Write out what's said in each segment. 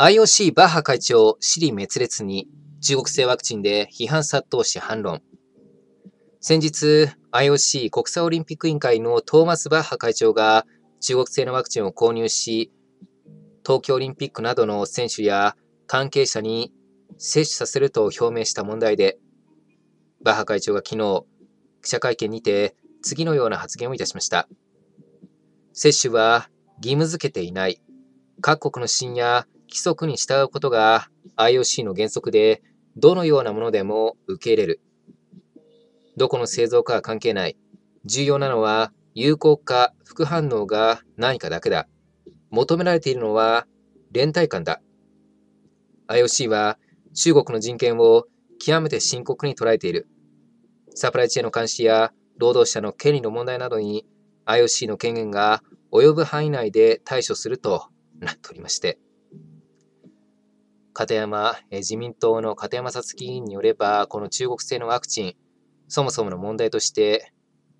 IOC バッハ会長、シリ滅裂に中国製ワクチンで批判殺到し反論。先日、IOC 国際オリンピック委員会のトーマス・バッハ会長が中国製のワクチンを購入し、東京オリンピックなどの選手や関係者に接種させると表明した問題で、バッハ会長が昨日、記者会見にて次のような発言をいたしました。接種は義務付けていない。各国の信や規則に従うことが IOC の原則で、どのようなものでも受け入れる。どこの製造かは関係ない。重要なのは有効か副反応が何かだけだ。求められているのは連帯感だ。IOC は中国の人権を極めて深刻に捉えている。サプライチェーンの監視や労働者の権利の問題などに IOC の権限が及ぶ範囲内で対処するとなっておりまして。片山、自民党の片山さつき委員によれば、この中国製のワクチン、そもそもの問題として、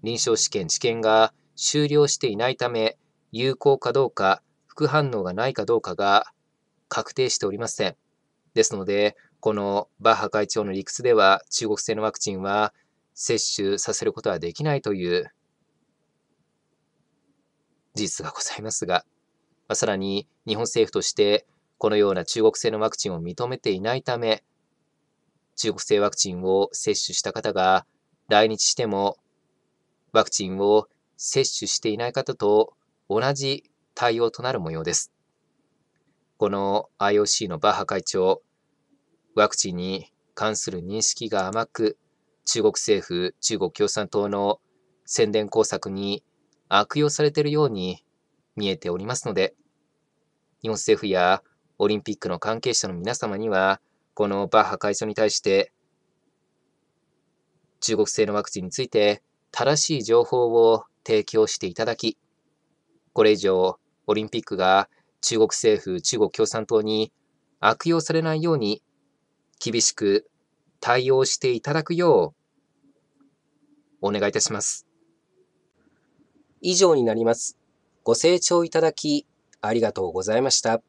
臨床試験、治験が終了していないため、有効かどうか、副反応がないかどうかが確定しておりません。ですので、このバッハ会長の理屈では、中国製のワクチンは接種させることはできないという事実がございますが、まあ、さらに日本政府として、このような中国製のワクチンを認めていないため、中国製ワクチンを接種した方が来日しても、ワクチンを接種していない方と同じ対応となる模様です。この IOC のバッハ会長、ワクチンに関する認識が甘く、中国政府、中国共産党の宣伝工作に悪用されているように見えておりますので、日本政府やオリンピックの関係者の皆様には、このバッハ会長に対して、中国製のワクチンについて正しい情報を提供していただき、これ以上、オリンピックが中国政府、中国共産党に悪用されないように、厳しく対応していただくよう、お願いいたします。以上になります。ご清聴いただき、ありがとうございました。